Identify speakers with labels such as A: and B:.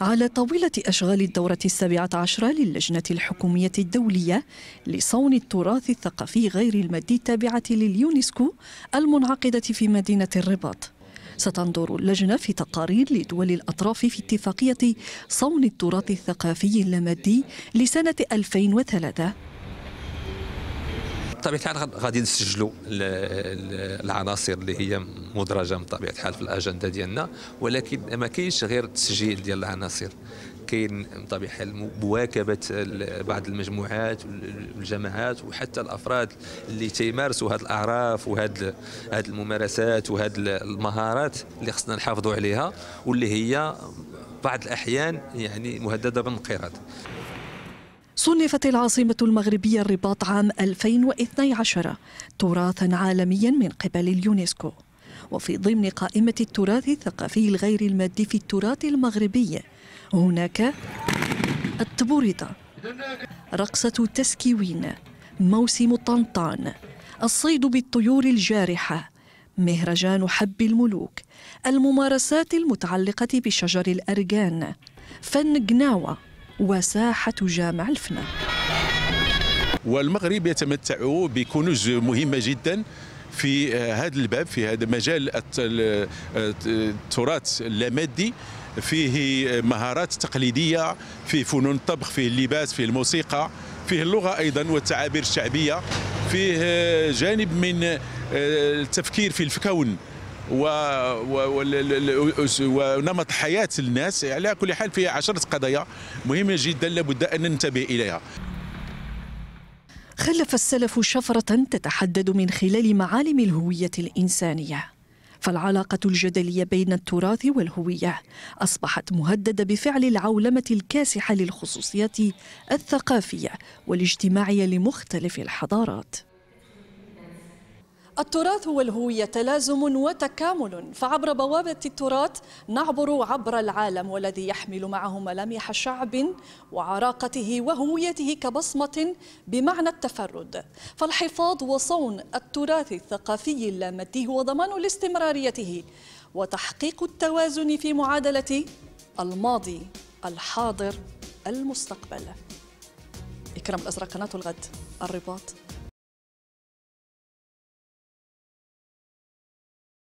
A: على طاولة أشغال الدورة السابعة عشرة للجنة الحكومية الدولية لصون التراث الثقافي غير المادي التابعة لليونسكو المنعقدة في مدينة الرباط ستنظر اللجنة في تقارير لدول الأطراف في اتفاقية صون التراث الثقافي اللامادي لسنة 2003
B: بطبيعه الحال غادي نسجلوا العناصر اللي هي مدرجه بطبيعه الحال في الاجنده ديالنا ولكن ما كاينش غير التسجيل ديال العناصر كاين بطبيعه الحال مواكبه بعض المجموعات والجماعات وحتى الافراد اللي تيمارسوا هذه الاعراف وهذه هذه الممارسات وهذه المهارات اللي خصنا نحافظوا عليها واللي هي بعض الاحيان يعني مهدده بالانقراض
A: صنفت العاصمة المغربية الرباط عام 2012 تراثا عالميا من قبل اليونسكو وفي ضمن قائمة التراث الثقافي الغير المادي في التراث المغربي هناك التبوريطة رقصة تسكيوين موسم طنطان الصيد بالطيور الجارحة مهرجان حب الملوك الممارسات المتعلقة بشجر الأرجان فن جناوة وساحة جامع الفنا
C: والمغرب يتمتع بكنوز مهمة جدا في هذا الباب في هذا مجال التراث اللامادي فيه مهارات تقليدية فيه فنون الطبخ فيه اللباس فيه الموسيقى فيه اللغة أيضا والتعابير الشعبية فيه جانب من التفكير في الكون ونمط حياة الناس على كل حال في عشرة قضايا مهمة جدا لابد أن ننتبه إليها
A: خلف السلف شفرة تتحدد من خلال معالم الهوية الإنسانية فالعلاقة الجدلية بين التراث والهوية أصبحت مهددة بفعل العولمة الكاسحة للخصوصيات الثقافية والاجتماعية لمختلف الحضارات التراث والهوية تلازم وتكامل فعبر بوابة التراث نعبر عبر العالم والذي يحمل معه ملامح شعب وعراقته وهويته كبصمة بمعنى التفرد فالحفاظ وصون التراث الثقافي اللامادي هو ضمان لاستمراريته وتحقيق التوازن في معادلة الماضي الحاضر المستقبل إكرام الأزرق قناة الغد الرباط